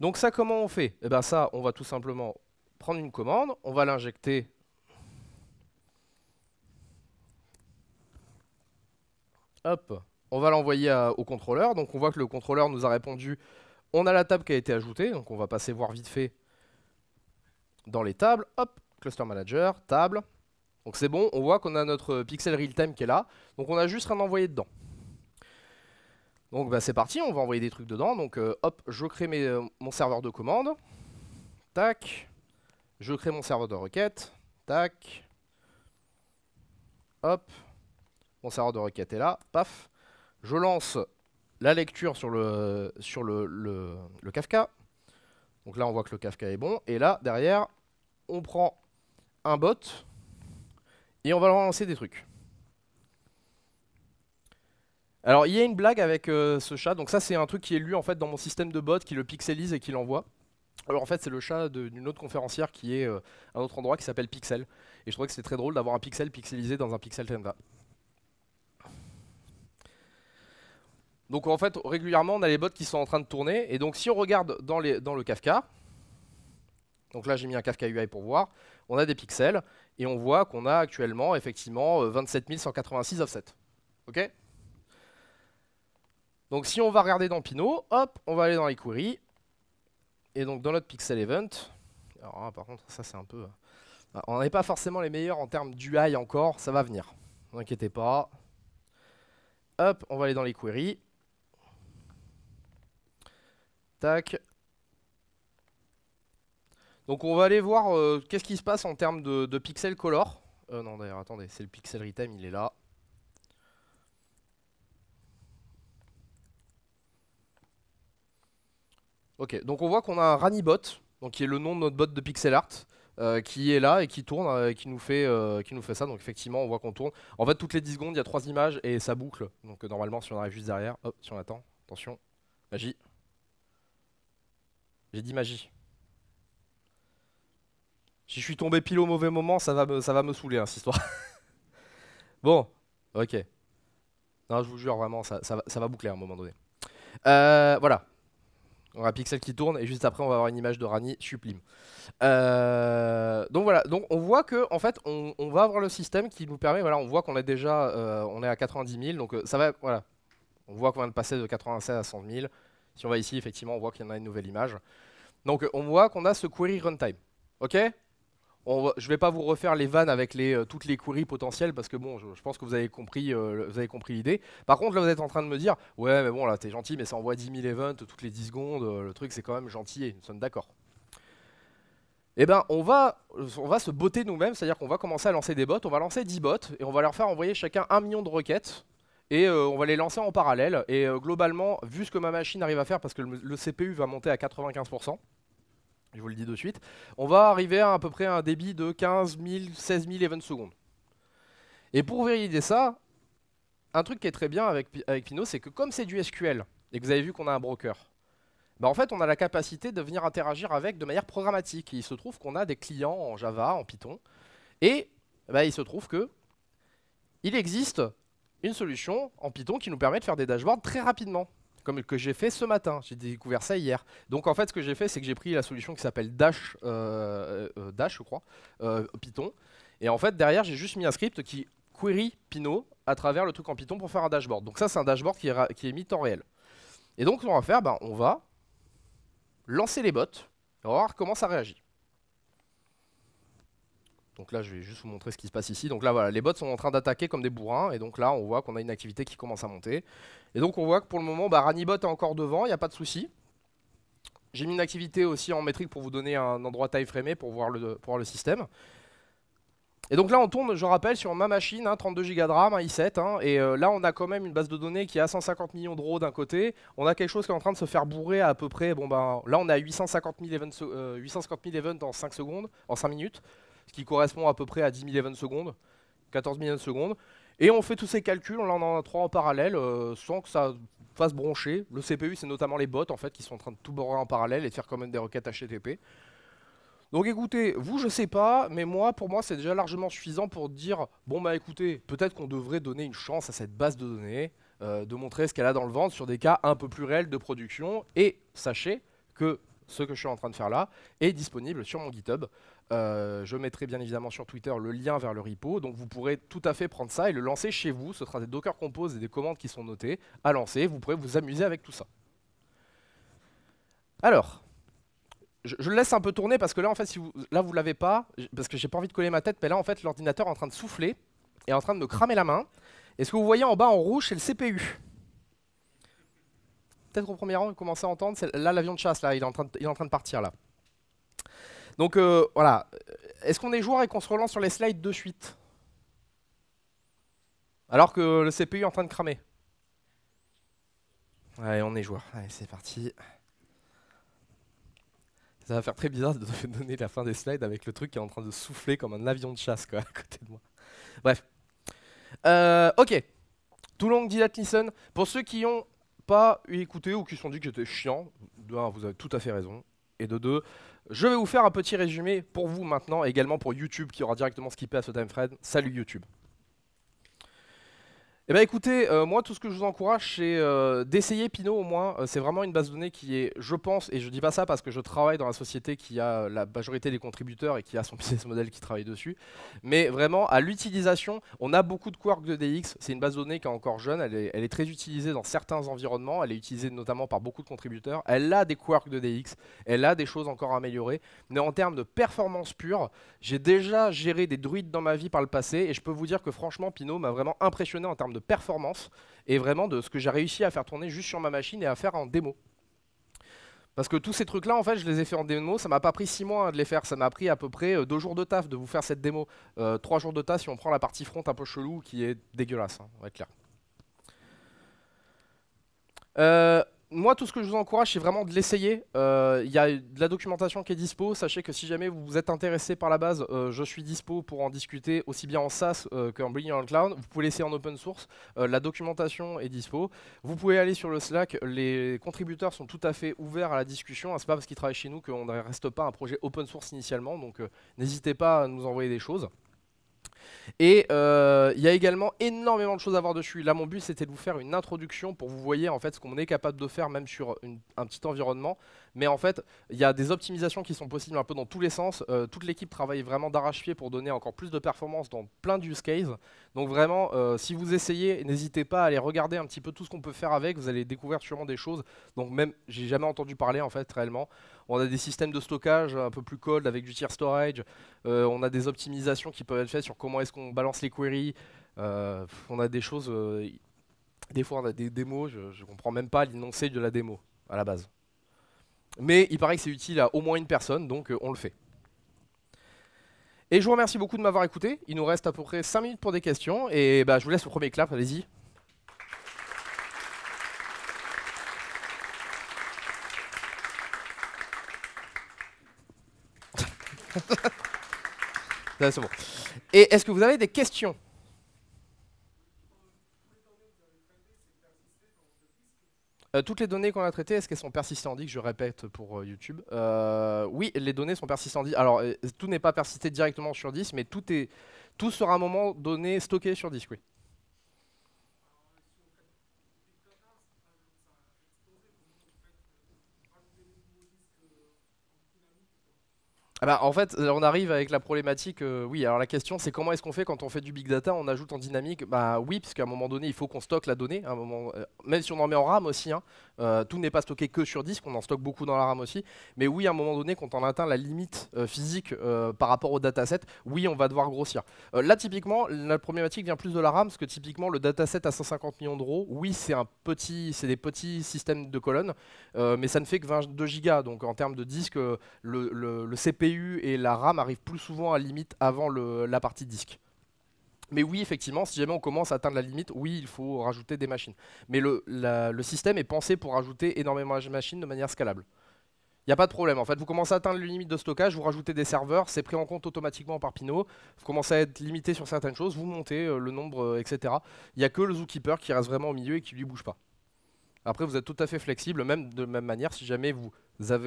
A: Donc ça, comment on fait Eh bien ça, on va tout simplement prendre une commande, on va l'injecter Hop, on va l'envoyer au contrôleur. Donc on voit que le contrôleur nous a répondu on a la table qui a été ajoutée, donc on va passer voir vite fait dans les tables. Hop, cluster manager, table. Donc c'est bon, on voit qu'on a notre pixel real time qui est là. Donc on a juste rien envoyé dedans. Donc bah, c'est parti, on va envoyer des trucs dedans. Donc euh, hop, je crée euh, mon serveur de commande. Tac. Je crée mon serveur de requête. Tac. Hop. Mon serveur de requête est là. Paf. Je lance la lecture sur le, sur le, le, Kafka. Donc là, on voit que le Kafka est bon. Et là, derrière, on prend un bot et on va lancer des trucs. Alors, il y a une blague avec euh, ce chat. Donc ça, c'est un truc qui est lu en fait dans mon système de bot, qui le pixelise et qui l'envoie. Alors en fait, c'est le chat d'une autre conférencière qui est euh, à un autre endroit qui s'appelle Pixel. Et je trouvais que c'était très drôle d'avoir un pixel pixelisé dans un pixel Tenda. Donc en fait, régulièrement, on a les bots qui sont en train de tourner. Et donc si on regarde dans, dans le Kafka, donc là j'ai mis un Kafka UI pour voir, on a des pixels et on voit qu'on a actuellement effectivement 27 euh, 186 offsets. OK donc si on va regarder dans Pinot, hop, on va aller dans les queries. Et donc dans notre pixel event, alors hein, par contre ça c'est un peu... Euh, on n'est pas forcément les meilleurs en termes d'UI encore, ça va venir. Ne vous inquiétez pas. Hop, on va aller dans les queries. Tac. Donc on va aller voir euh, qu'est-ce qui se passe en termes de, pixel color. Euh, non d'ailleurs, attendez, c'est le pixel retime, il est là. Ok, donc on voit qu'on a un Ranibot, donc qui est le nom de notre bot de pixel art, euh, qui est là et qui tourne, euh, et qui nous, fait, euh, qui nous fait ça. Donc effectivement, on voit qu'on tourne. En fait, toutes les 10 secondes, il y a 3 images et ça boucle. Donc normalement, si on arrive juste derrière, hop, si on attend, attention, magie. J'ai dit magie. Si je suis tombé pile au mauvais moment, ça va me, ça va me saouler, hein, cette histoire. bon, ok. Non, je vous jure, vraiment, ça, ça, ça va boucler à un moment donné. voilà, on aura Pixel qui tourne et juste après on va avoir une image de Rani sublime. Euh, donc voilà, donc on voit que en fait on, va avoir le système qui nous permet, voilà, on voit qu'on est déjà euh, on est à 90 000, donc euh, ça va, voilà, on voit qu'on vient de passer de 96 à 100 000. Si on va ici, effectivement, on voit qu'il y en a une nouvelle image. Donc on voit qu'on a ce query runtime. Ok je ne vais pas vous refaire les vannes avec les, euh, toutes les queries potentielles parce que bon, je, pense que euh, vous avez compris, l'idée. Par contre, là, vous êtes en train de me dire, ouais, mais bon, là, t'es gentil, mais ça envoie 10 000 events toutes les 10 secondes. Euh, le truc, c'est quand même gentil. Nous sommes d'accord. Eh ben, on va, se botter nous-mêmes, c'est-à-dire qu'on va commencer à lancer des bots. On va lancer 10 bots et on va leur faire envoyer chacun un million de requêtes. Et on va les lancer en parallèle. Et globalement, vu ce que ma machine arrive à faire, parce que le CPU va monter à 95%, je vous le dis de suite. On va arriver à à peu près un débit de 15 000, 16 000 events secondes. Et pour vérifier ça, un truc qui est très bien avec, avec Pino, c'est que comme c'est du SQL, et que vous avez vu qu'on a un broker, bah, en fait, on a la capacité de venir interagir avec de manière programmatique. il se trouve qu'on a des clients en Java, en Python, et bah, il se trouve que il existe une solution en Python qui nous permet de faire des dashboards très rapidement comme que j'ai fait ce matin. J'ai découvert ça hier. Donc en fait, ce que j'ai fait, c'est que j'ai pris la solution qui s'appelle Dash, euh, euh, euh, Dash, je crois, Python. Et en fait, derrière, j'ai juste mis un script qui query Pinot à travers le truc en Python pour faire un dashboard. Donc ça, c'est un dashboard qui est, qui est mis temps réel. Et donc, ce qu'on va faire, ben, on va lancer les bots. Et on va voir comment ça réagit. Donc là, je vais juste vous montrer ce qui se passe ici. Donc là, voilà, les bots sont en train d'attaquer comme des bourrins. Et donc là, on voit qu'on a une activité qui commence à monter. Et donc on voit que pour le moment, bah, Ranibot est encore devant, il n'y a pas de souci. J'ai mis une activité aussi en métrique pour vous donner un endroit timeframé pour voir le, pour voir le système. Et donc là, on tourne, je rappelle, sur ma machine, 32 hein, Go de RAM, i7. Hein. et euh, là, on a quand même une base de données qui à 150 millions de rows d'un côté. On a quelque chose qui est en train de se faire bourrer à, peu près. Bon, ben, là, on a 850 000 events, 850 euh, 000 events en 5 secondes, en 5 minutes ce qui correspond à peu près à 10 000 events secondes, 14 000 de secondes. Et on fait tous ces calculs, on en a trois en parallèle, euh, sans que ça fasse broncher. Le CPU, c'est notamment les bots en fait, qui sont en train de tout borrer en parallèle et de faire quand même des requêtes HTTP. Donc écoutez, vous je sais pas, mais moi pour moi c'est déjà largement suffisant pour dire bon bah écoutez, peut-être qu'on devrait donner une chance à cette base de données, euh, de montrer ce qu'elle a dans le ventre sur des cas un peu plus réels de production. Et sachez que ce que je suis en train de faire là est disponible sur mon GitHub. Euh, je mettrai bien évidemment sur Twitter le lien vers le repo. Donc vous pourrez tout à fait prendre ça et le lancer chez vous. Ce sera des Docker Compose et des commandes qui sont notées à lancer. Vous pourrez vous amuser avec tout ça. Alors, je, laisse un peu tourner parce que là, en fait, si vous, là, vous l'avez pas, parce que j'ai pas envie de coller ma tête, mais là, en fait, l'ordinateur est en train de souffler et en train de me cramer la main. Et ce que vous voyez en bas en rouge, c'est le CPU. Peut-être au premier rang, vous commencez à entendre, là, l'avion de chasse, là, il est en train de partir, là. Donc euh, voilà. Est-ce qu'on est joueur et qu'on se relance sur les slides de suite Alors que le CPU est en train de cramer. Allez, on est joueur. Allez, c'est parti. Ça va faire très bizarre de donner la fin des slides avec le truc qui est en train de souffler comme un avion de chasse quoi, à côté de moi. Bref. Euh, ok. long dit Nissen. Pour ceux qui n'ont pas écouté ou qui se sont dit que j'étais chiant, de vous avez tout à fait raison. Et de deux, je vais vous faire un petit résumé pour vous maintenant, également pour YouTube qui aura directement skippé à ce time frame. Salut YouTube eh bien écoutez, euh, moi tout ce que je vous encourage c'est euh, d'essayer Pinot au moins. Euh, c'est vraiment une base de données qui est, je pense, et je dis pas ça parce que je travaille dans la société qui a la majorité des contributeurs et qui a son business model qui travaille dessus, mais vraiment à l'utilisation, on a beaucoup de Quark de DX, c'est une base de données qui est encore jeune, elle est, elle est, très utilisée dans certains environnements, elle est utilisée notamment par beaucoup de contributeurs, elle a des Quark de DX, elle a des choses encore améliorées, mais en termes de performance pure, j'ai déjà géré des druides dans ma vie par le passé et je peux vous dire que franchement Pinot m'a vraiment impressionné en termes de performance et vraiment de ce que j'ai réussi à faire tourner juste sur ma machine et à faire en démo. Parce que tous ces trucs-là, en fait, je les ai fait en démo. Ça m'a pas pris six mois hein, de les faire. Ça m'a pris à peu près euh, deux jours de taf de vous faire cette démo. Euh, trois jours de taf si on prend la partie front un peu chelou qui est dégueulasse, hein, on va être clair. Euh, moi, tout ce que je vous encourage, c'est vraiment de l'essayer. Euh, il y a de la documentation qui est dispo. Sachez que si jamais vous êtes intéressé par la base, euh, je suis dispo pour en discuter aussi bien en SaaS euh, qu'en Brilliant Cloud. Vous pouvez l'essayer en open source. la documentation est dispo. Vous pouvez aller sur le Slack. Les contributeurs sont tout à fait ouverts à la discussion. Ah, ce n'est pas parce qu'ils travaillent chez nous qu'on ne reste pas un projet open source initialement. Donc, n'hésitez pas à nous envoyer des choses. Et euh, il y a également énormément de choses à voir dessus. Là, mon but, c'était de vous faire une introduction pour vous voyez en fait ce qu'on est capable de faire même sur un petit environnement. Mais en fait, il y a des optimisations qui sont possibles un peu dans tous les sens. Euh, toute l'équipe travaille vraiment d'arrache-pied pour donner encore plus de performance dans plein de use cases. Donc vraiment, euh, si vous essayez, n'hésitez pas à aller regarder un petit peu tout ce qu'on peut faire avec. Vous allez découvrir sûrement des choses Donc même j'ai jamais entendu parler en fait réellement on a des systèmes de stockage un peu plus cold avec du tier storage, euh, on a des optimisations qui peuvent être faites sur comment est-ce qu'on balance les queries, euh, on a des choses, euh, des fois on a des démos, je ne comprends même pas l'énoncé de la démo à la base. Mais il paraît que c'est utile à au moins une personne, donc on le fait. Et je vous remercie beaucoup de m'avoir écouté. Il nous reste à peu près 5 minutes pour des questions. Et bah, je vous laisse au premier clap, allez-y. Et est-ce que vous avez des questions euh, toutes les données qu'on a traitées, est-ce qu'elles sont persistantes Je répète pour euh, YouTube. Euh, oui, les données sont persistantes. Alors, tout n'est pas persisté directement sur 10, mais tout, est, tout sera à un moment donné stocké sur disque, oui. Ah bah, en fait, euh, on arrive avec la problématique. Euh, oui, alors la question, c'est comment est-ce qu'on fait quand on fait du big data On ajoute en dynamique Bah oui, parce qu'à un moment donné, il faut qu'on stocke la donnée. moment, euh, même si on en met en RAM aussi, hein, euh, tout n'est pas stocké que sur disque, on en stocke beaucoup dans la RAM aussi. Mais oui, à un moment donné, quand on atteint la limite euh, physique euh, par rapport au dataset, oui, on va devoir grossir. là, typiquement, la problématique vient plus de la RAM, parce que typiquement, le dataset à 150 millions d'euros, oui, c'est un petit, c'est des petits systèmes de colonnes, mais ça ne fait que 22 gigas. Donc, en termes de disque, le, CPU et la RAM arrivent plus souvent à limite avant la partie disque. Mais oui, effectivement, si jamais on commence à atteindre la limite, oui, il faut rajouter des machines. Mais le, système est pensé pour rajouter énormément de machines de manière scalable. Il n'y a pas de problème. En fait, vous commencez à atteindre les limites de stockage, vous rajoutez des serveurs, c'est pris en compte automatiquement par Pinot. Vous commencez à être limité sur certaines choses, vous montez euh, le nombre, euh, etc. Il n'y a que le zookeeper qui reste vraiment au milieu et qui lui bouge pas. Après, vous êtes tout à fait flexible, même de même manière, si jamais vous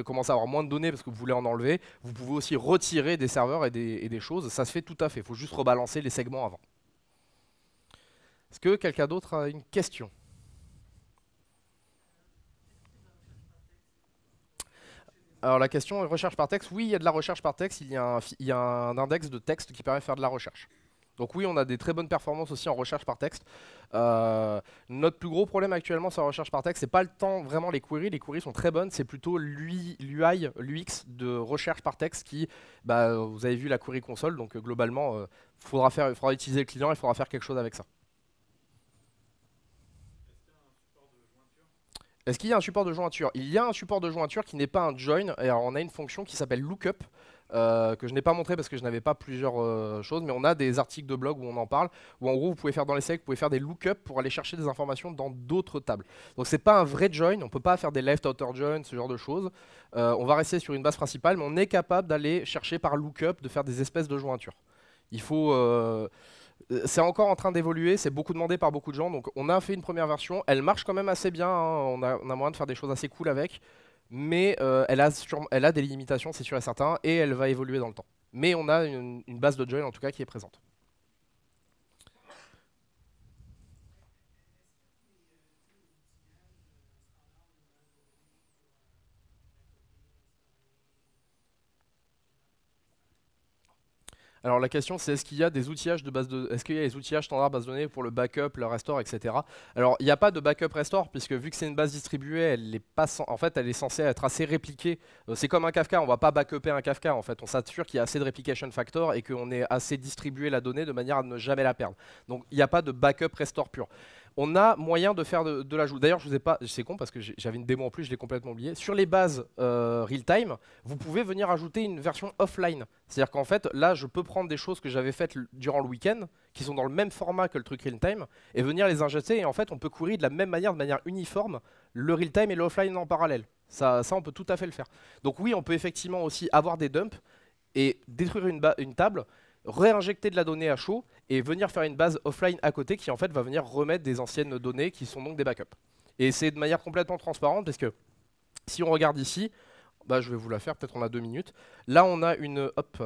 A: commencez à avoir moins de données parce que vous voulez en enlever, vous pouvez aussi retirer des serveurs et des, et des choses. Ça se fait tout à fait. Il faut juste rebalancer les segments avant. Est-ce que quelqu'un d'autre a une question Alors la question recherche par texte, oui il y a de la recherche par texte, il y, a un, index de texte qui permet de faire de la recherche. Donc oui on a des très bonnes performances aussi en recherche par texte. Euh, notre plus gros problème actuellement sur la recherche par texte, c'est pas le temps vraiment les queries, les queries sont très bonnes, c'est plutôt l'UI, l'UX de recherche par texte qui, bah, vous avez vu la query console, donc euh, globalement il euh, faudra, faudra, utiliser le client et il faudra faire quelque chose avec ça. Est-ce qu'il y a un support de jointure Il y a un support de jointure qui n'est pas un join. Et on a une fonction qui s'appelle lookup. Euh, que je n'ai pas montré parce que je n'avais pas plusieurs euh, choses, mais on a des articles de blog où on en parle, où en gros vous pouvez faire dans les secs, vous pouvez faire des lookups pour aller chercher des informations dans d'autres tables. Donc c'est pas un vrai join, on ne peut pas faire des left outer join, ce genre de choses. Euh, on va rester sur une base principale, mais on est capable d'aller chercher par lookup, de faire des espèces de jointures. Il faut euh, c'est encore en train d'évoluer, c'est beaucoup demandé par beaucoup de gens, donc on a fait une première version, elle marche quand même assez bien, hein, on, a, moyen de faire des choses assez cool avec, mais euh, elle, a des limitations, c'est sûr et certain, et elle va évoluer dans le temps. Mais on a une, base de join en tout cas qui est présente. Alors la question c'est est-ce qu'il y a des outillages de base de est-ce qu'il y a des outillages standards base de données pour le backup, le restore, etc. Alors il n'y a pas de backup restore puisque vu que c'est une base distribuée, elle est pas en fait elle est censée être assez répliquée. Euh, c'est comme un Kafka, on va pas backuper un Kafka en fait, on s'assure qu'il y a assez de replication factor et qu'on ait assez distribué la donnée de manière à ne jamais la perdre. Donc il n'y a pas de backup restore pur on a moyen de faire de, l'ajout. D'ailleurs, je vous ai pas, c'est con parce que j'avais une démo en plus, je l'ai complètement oublié. Sur les bases euh, real-time, vous pouvez venir ajouter une version offline. C'est-à-dire qu'en fait, là, je peux prendre des choses que j'avais faites durant le week-end, qui sont dans le même format que le truc real-time, et venir les injecter. Et en fait, on peut courir de la même manière, de manière uniforme, le real-time et l'offline en parallèle. Ça, ça, on peut tout à fait le faire. Donc oui, on peut effectivement aussi avoir des dumps et détruire une table, réinjecter de la donnée à chaud et venir faire une base offline à côté qui en fait va venir remettre des anciennes données qui sont donc des backups. Et c'est de manière complètement transparente parce que si on regarde ici, bah, je vais vous la faire, peut-être on a deux minutes. Là on a une... Hop.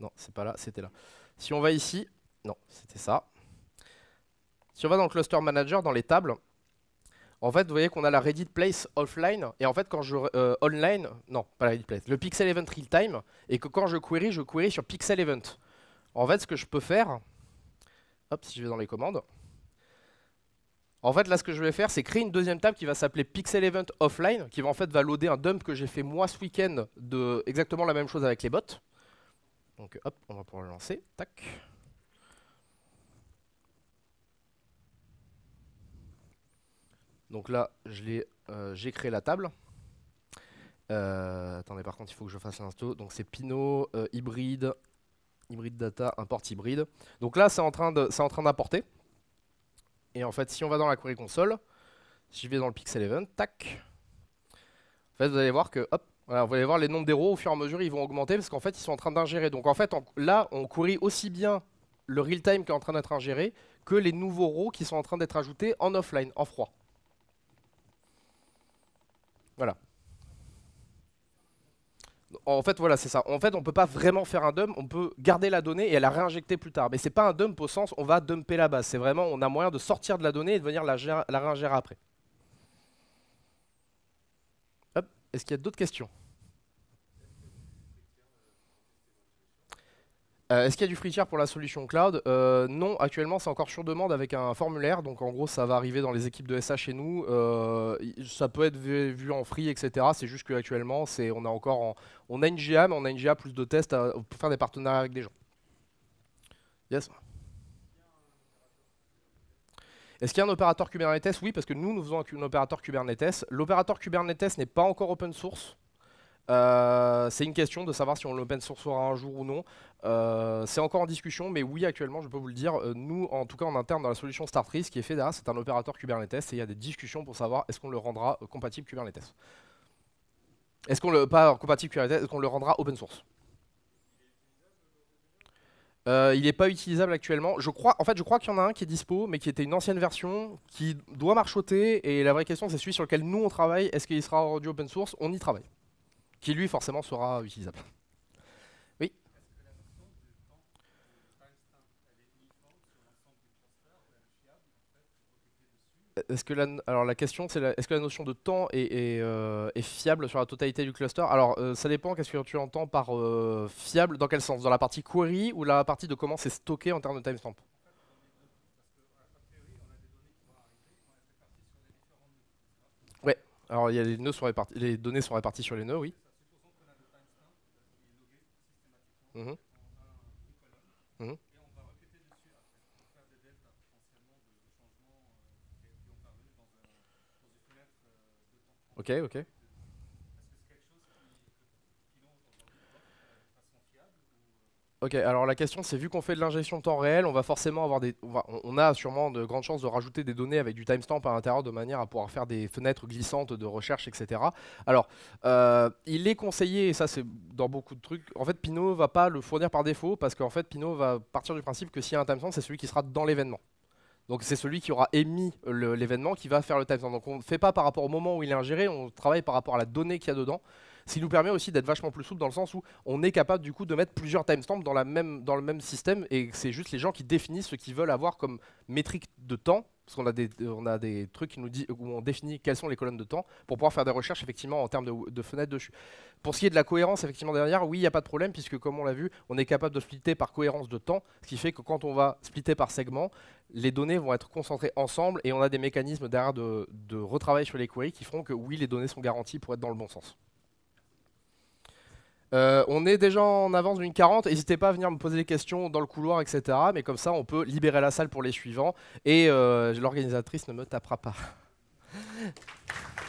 A: Non, c'est pas là, c'était là. Si on va ici, non, c'était ça. Si on va dans le cluster manager, dans les tables, en fait, vous voyez qu'on a la Reddit Place offline, et en fait, quand je euh, online, non, pas la Reddit Place, le Pixel Event Real Time, et que quand je query, je query sur Pixel Event. En fait, ce que je peux faire, hop, si je vais dans les commandes, en fait, là, ce que je vais faire, c'est créer une deuxième table qui va s'appeler Pixel Event Offline, qui va en fait va loader un dump que j'ai fait moi ce week-end de exactement la même chose avec les bots. Donc, hop, on va pouvoir le lancer. Tac. Donc là, euh, j'ai créé la table. Euh, attendez, par contre, il faut que je fasse l'insto. Donc c'est Pinot, euh, hybride, hybride data, import hybride. Donc là, c'est en train d'importer. Et en fait, si on va dans la query console, si je vais dans le pixel event, tac. En fait, vous allez voir que, hop, vous allez voir les nombres des rows, au fur et à mesure, ils vont augmenter parce qu'en fait, ils sont en train d'ingérer. Donc en fait, là, on query aussi bien le real time qui est en train d'être ingéré que les nouveaux rows qui sont en train d'être ajoutés en offline, en froid. Voilà. En fait, voilà, c'est ça. En fait, on ne peut pas vraiment faire un dump, on peut garder la donnée et la réinjecter plus tard. Mais ce n'est pas un dump au sens où on va dumper la base. C'est vraiment, on a moyen de sortir de la donnée et de venir la, la réingérer après. Est-ce qu'il y a d'autres questions Euh, est-ce qu'il y a du free tier pour la solution cloud euh, Non, actuellement c'est encore sur demande avec un formulaire, donc en gros ça va arriver dans les équipes de SA chez nous. Euh, ça peut être vu, en free, etc. C'est juste qu'actuellement on a encore on a une GA, mais on a une GA plus de tests pour faire des partenariats avec des gens. Yes. Est-ce qu'il y a un opérateur Kubernetes Oui, parce que nous, nous faisons un, opérateur Kubernetes. L'opérateur Kubernetes n'est pas encore open source. c'est une question de savoir si on l'open aura un jour ou non. Euh, c'est encore en discussion, mais oui, actuellement, je peux vous le dire, euh, nous, en tout cas en interne, dans la solution Startree, qui est fait c'est un opérateur Kubernetes et il y a des discussions pour savoir est-ce qu'on le rendra euh, compatible Kubernetes. Est-ce qu'on le pas compatible Kubernetes, est-ce qu'on le rendra open source il n'est pas utilisable actuellement. Je crois, en fait, je crois qu'il y en a un qui est dispo, mais qui était une ancienne version, qui doit marchoter. Et la vraie question, c'est celui sur lequel nous on travaille. Est-ce qu'il sera rendu open source On y travaille. Qui lui, forcément, sera utilisable. est-ce que la, alors la question c'est est-ce que la notion de temps est, euh, fiable sur la totalité du cluster Alors euh, ça dépend, qu'est-ce que tu entends par euh, fiable Dans quel sens Dans la partie query ou la partie de comment c'est stocké en termes de timestamp Ouais, alors il y a les, nœuds sont répartis, les données sont réparties sur les nœuds, oui. Mm-hmm. OK, OK. Ok, alors la question c'est vu qu'on fait de l'ingestion temps réel, on va forcément avoir des, on, a sûrement de grandes chances de rajouter des données avec du timestamp à l'intérieur de manière à pouvoir faire des fenêtres glissantes de recherche, etc. Alors, euh, il est conseillé, et ça c'est dans beaucoup de trucs. En fait, Pinot va pas le fournir par défaut parce qu'en fait Pinot va partir du principe que s'il y a un timestamp, c'est celui qui sera dans l'événement. Donc c'est celui qui aura émis l'événement qui va faire le timestamp. Donc on ne fait pas par rapport au moment où il est ingéré, on travaille par rapport à la donnée qu'il y a dedans. Ce qui nous permet aussi d'être vachement plus souple dans le sens où on est capable du coup de mettre plusieurs timestamps dans, dans le même système et c'est juste les gens qui définissent ce qu'ils veulent avoir comme métrique de temps parce qu'on a des, euh, on a des trucs qui nous où on définit quelles sont les colonnes de temps pour pouvoir faire des recherches effectivement en termes de, fenêtres de Pour ce qui est de la cohérence effectivement derrière, oui, il n'y a pas de problème puisque comme on l'a vu, on est capable de splitter par cohérence de temps, ce qui fait que quand on va splitter par segment, les données vont être concentrées ensemble et on a des mécanismes derrière de, de retravail sur les queries qui feront que oui, les données sont garanties pour être dans le bon sens. Euh, on est déjà en avance d'une 40. N'hésitez pas à venir me poser des questions dans le couloir, etc. Mais comme ça, on peut libérer la salle pour les suivants et euh, l'organisatrice ne me tapera pas.